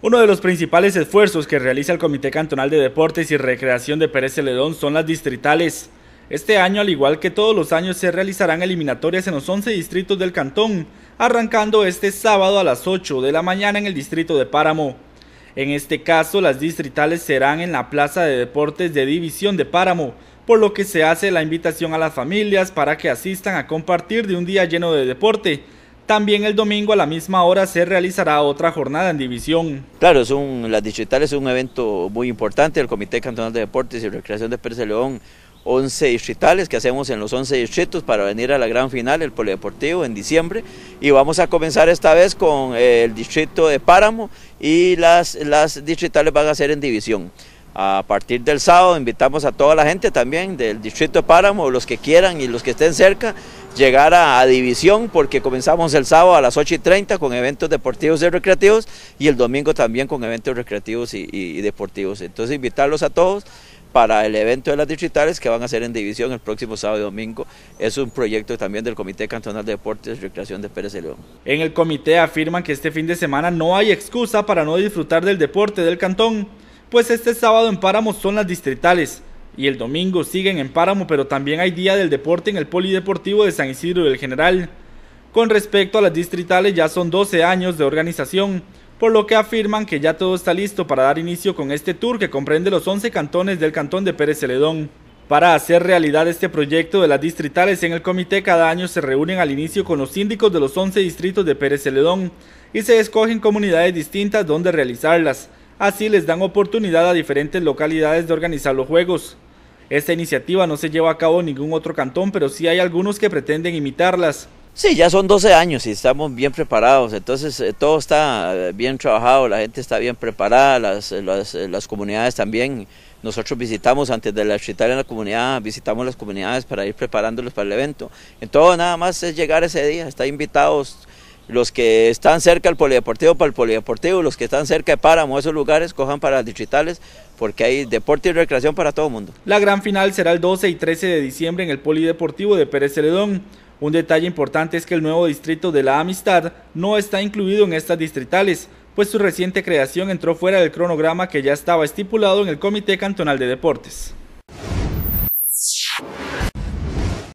Uno de los principales esfuerzos que realiza el Comité Cantonal de Deportes y Recreación de Pérez Celedón son las distritales. Este año, al igual que todos los años, se realizarán eliminatorias en los 11 distritos del cantón, arrancando este sábado a las 8 de la mañana en el distrito de Páramo. En este caso, las distritales serán en la Plaza de Deportes de División de Páramo, por lo que se hace la invitación a las familias para que asistan a compartir de un día lleno de deporte, también el domingo a la misma hora se realizará otra jornada en división. Claro, es las distritales es un evento muy importante El Comité Cantonal de Deportes y Recreación de Pérez de León. 11 distritales que hacemos en los 11 distritos para venir a la gran final, el Polideportivo, en diciembre. Y vamos a comenzar esta vez con eh, el distrito de Páramo y las, las distritales van a ser en división. A partir del sábado invitamos a toda la gente también del distrito de Páramo, los que quieran y los que estén cerca, llegar a, división porque comenzamos el sábado a las 8 y 30 con eventos deportivos y recreativos y el domingo también con eventos recreativos y, deportivos. Entonces invitarlos a todos para el evento de las distritales que van a ser en división el próximo sábado y domingo. Es un proyecto también del Comité Cantonal de Deportes y Recreación de Pérez de León. En el comité afirman que este fin de semana no hay excusa para no disfrutar del deporte del cantón, pues este sábado en Páramos son las distritales y el domingo siguen en Páramo, pero también hay Día del Deporte en el Polideportivo de San Isidro del General. Con respecto a las distritales, ya son 12 años de organización, por lo que afirman que ya todo está listo para dar inicio con este tour que comprende los 11 cantones del cantón de Pérez Celedón. Para hacer realidad este proyecto de las distritales en el comité cada año se reúnen al inicio con los síndicos de los 11 distritos de Pérez Celedón y se escogen comunidades distintas donde realizarlas. Así les dan oportunidad a diferentes localidades de organizar los juegos. Esta iniciativa no se lleva a cabo en ningún otro cantón, pero sí hay algunos que pretenden imitarlas. Sí, ya son 12 años y estamos bien preparados, entonces eh, todo está eh, bien trabajado, la gente está bien preparada, eh, las, comunidades también. Nosotros visitamos antes de la recital en la comunidad, visitamos las comunidades para ir preparándolos para el evento. Entonces nada más es llegar ese día, estar invitados los que están cerca del polideportivo para el polideportivo, los que están cerca de Páramo, esos lugares, cojan para las distritales, porque hay deporte y recreación para todo el mundo. La gran final será el 12 y 13 de diciembre en el polideportivo de Pérez Celedón. Un detalle importante es que el nuevo distrito de la Amistad no está incluido en estas distritales, pues su reciente creación entró fuera del cronograma que ya estaba estipulado en el Comité Cantonal de Deportes.